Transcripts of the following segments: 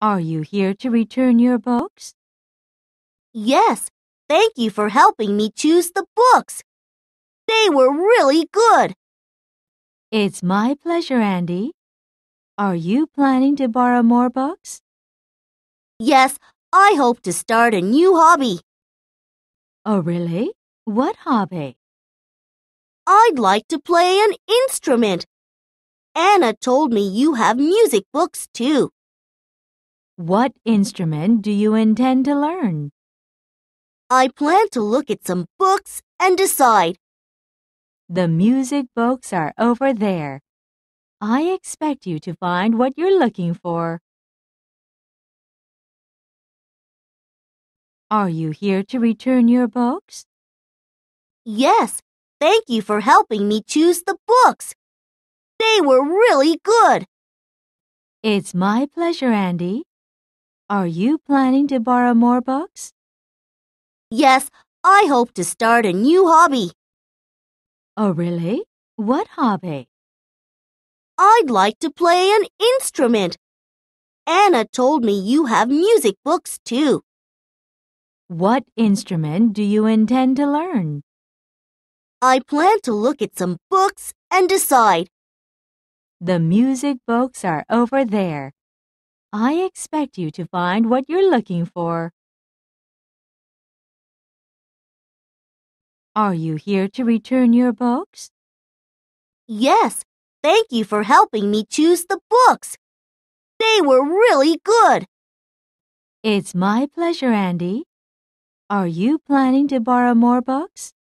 Are you here to return your books? Yes, thank you for helping me choose the books. They were really good. It's my pleasure, Andy. Are you planning to borrow more books? Yes, I hope to start a new hobby. Oh, really? What hobby? I'd like to play an instrument. Anna told me you have music books too. What instrument do you intend to learn? I plan to look at some books and decide. The music books are over there. I expect you to find what you're looking for. Are you here to return your books? Yes, thank you for helping me choose the books. They were really good. It's my pleasure, Andy. Are you planning to borrow more books? Yes, I hope to start a new hobby. Oh, really? What hobby? I'd like to play an instrument. Anna told me you have music books too. What instrument do you intend to learn? I plan to look at some books and decide. The music books are over there. I expect you to find what you're looking for. Are you here to return your books? Yes, thank you for helping me choose the books. They were really good. It's my pleasure, Andy. Are you planning to borrow more books?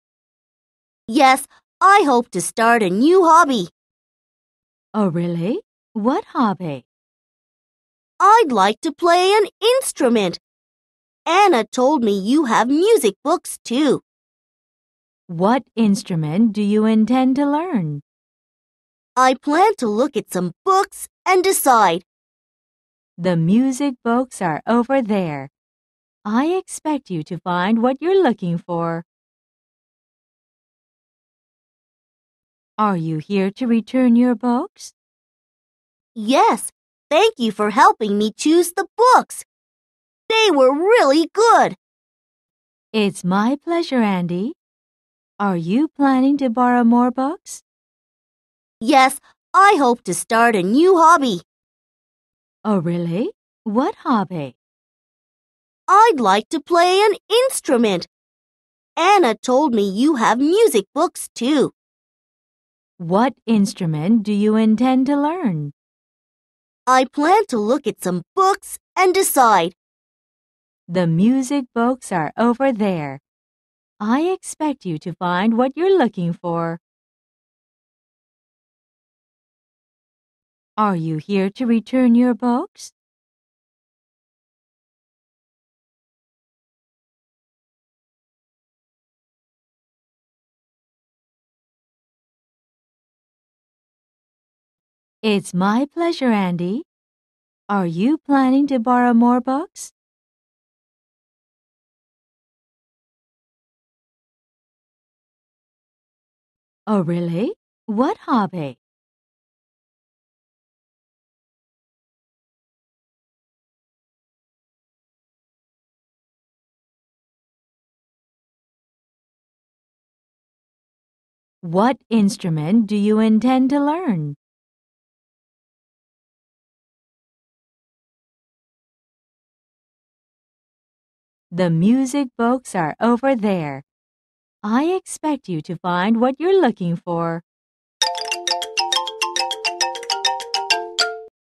Yes, I hope to start a new hobby. Oh, really? What hobby? I'd like to play an instrument. Anna told me you have music books too. What instrument do you intend to learn? I plan to look at some books and decide. The music books are over there. I expect you to find what you're looking for. Are you here to return your books? Yes, Thank you for helping me choose the books. They were really good. It's my pleasure, Andy. Are you planning to borrow more books? Yes, I hope to start a new hobby. Oh, really? What hobby? I'd like to play an instrument. Anna told me you have music books too. What instrument do you intend to learn? I plan to look at some books and decide. The music books are over there. I expect you to find what you're looking for. Are you here to return your books? It's my pleasure, Andy. Are you planning to borrow more books? Oh, really? What hobby? What instrument do you intend to learn? The music books are over there. I expect you to find what you're looking for.